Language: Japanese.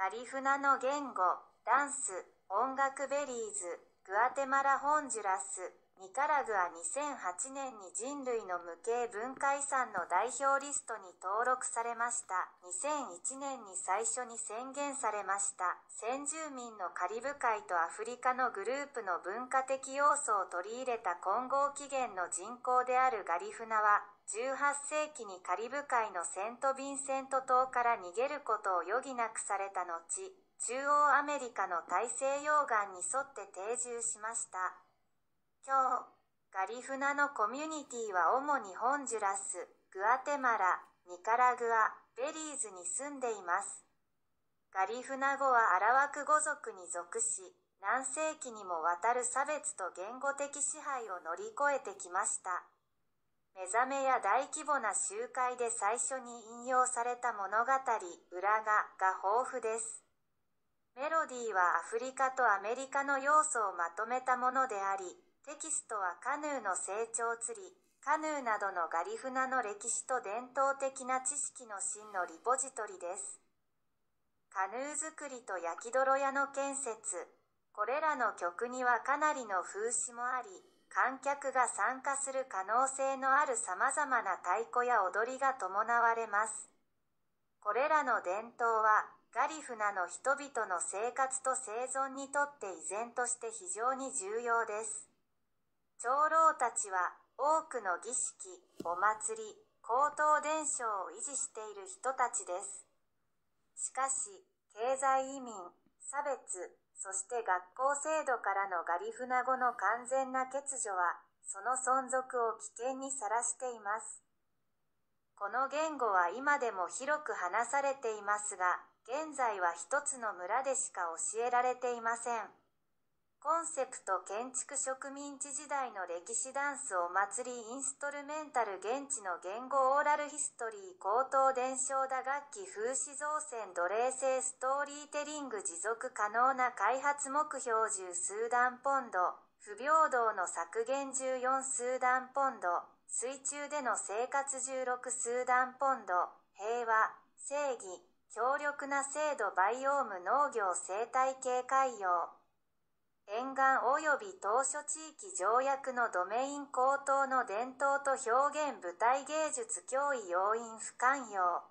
ガリフナの言語、ダンス、音楽ベリーズ、グアテマラ・ホンジュラス、ニカラグア2008年に人類の無形文化遺産の代表リストに登録されました。2001年に最初に宣言されました。先住民のカリブ海とアフリカのグループの文化的要素を取り入れた混合起源の人口であるガリフナは、18世紀にカリブ海のセント・ヴィンセント島から逃げることを余儀なくされた後、中央アメリカの大西洋岸に沿って定住しました。今日、ガリフナのコミュニティは主にホンジュラス、グアテマラ、ニカラグア、ベリーズに住んでいます。ガリフナ語はアラワク語族に属し、何世紀にもわたる差別と言語的支配を乗り越えてきました。目覚めや大規模な集会で最初に引用された物語「裏が」が豊富ですメロディーはアフリカとアメリカの要素をまとめたものでありテキストはカヌーの成長釣りカヌーなどのガリフナの歴史と伝統的な知識の真のリポジトリですカヌー作りと焼き泥屋の建設これらの曲にはかなりの風刺もあり観客が参加する可能性のある様々な太鼓や踊りが伴われます。これらの伝統は、ガリフナの人々の生活と生存にとって依然として非常に重要です。長老たちは、多くの儀式、お祭り、高等伝承を維持している人たちです。しかし、経済移民、差別、そして学校制度からのガリフナ語の完全な欠如は、その存続を危険にさらしています。この言語は今でも広く話されていますが、現在は一つの村でしか教えられていません。コンセプト建築植民地時代の歴史ダンスお祭りインストルメンタル現地の言語オーラルヒストリー高等伝承打楽器風刺造船奴隷制ストーリーテリング持続可能な開発目標10スーダンポンド不平等の削減14スーダンポンド水中での生活16スーダンポンド平和正義強力な制度バイオーム農業生態系海洋沿岸及び島初地域条約のドメイン高等の伝統と表現舞台芸術脅威要因不寛容